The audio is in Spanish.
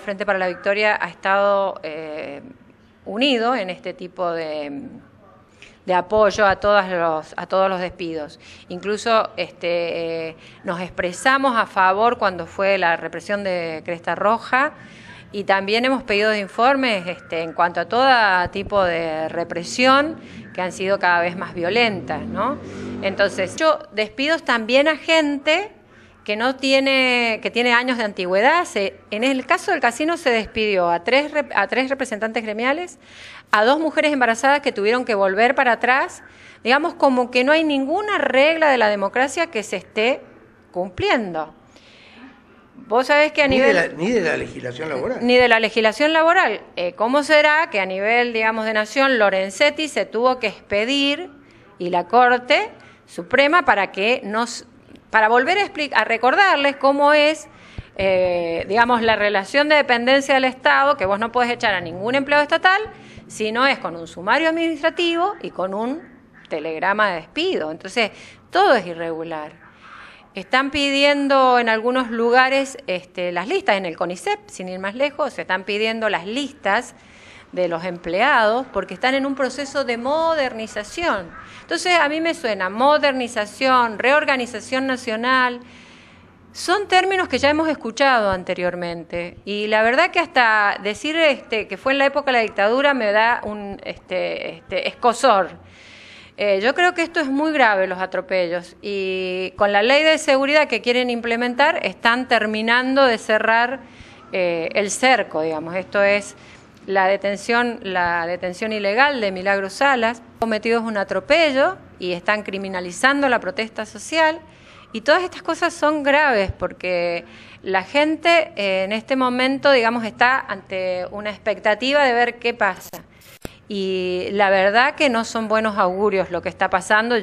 Frente para la Victoria ha estado eh, unido en este tipo de, apoyo a todos los, a todos los despidos. Incluso este, eh, nos expresamos a favor cuando fue la represión de Cresta Roja y también hemos pedido informes este, en cuanto a todo tipo de represión que han sido cada vez más violentas. Entonces, yo despidos también a gente que no tiene, que tiene años de antigüedad. en el caso del casino se despidió a tres, a tres representantes gremiales, a dos mujeres embarazadas que tuvieron que volver para atrás. Digamos, como que no hay ninguna regla de la democracia que se esté cumpliendo. Vos sabés que a nivel... ni de la legislación laboral. Ni de la legislación laboral. Eh, ¿Cómo será que a nivel, digamos, de nación, Lorenzetti se tuvo que expedir y la Corte Suprema para que nos para volver a, recordarles cómo es, eh, digamos, la relación de dependencia del Estado, que vos no podés echar a ningún empleado estatal, si no es con un sumario administrativo y con un telegrama de despido. Entonces, todo es irregular. Están pidiendo en algunos lugares este, las listas, en el CONICEP, sin ir más lejos, se están pidiendo las listas de los empleados porque están en un proceso de modernización. Entonces a mí me suena modernización, reorganización nacional. Son términos que ya hemos escuchado anteriormente y la verdad que hasta decir este, que fue en la época de la dictadura me da un este, este escosor. Eh, yo creo que esto es muy grave, los atropellos, y con la ley de seguridad que quieren implementar están terminando de cerrar eh, el cerco, digamos. Esto es la detención, la detención ilegal de Milagro Salas, cometidos un atropello y están criminalizando la protesta social. Y todas estas cosas son graves porque la gente eh, en este momento, digamos, está ante una expectativa de ver qué pasa. Y la verdad que no son buenos augurios lo que está pasando.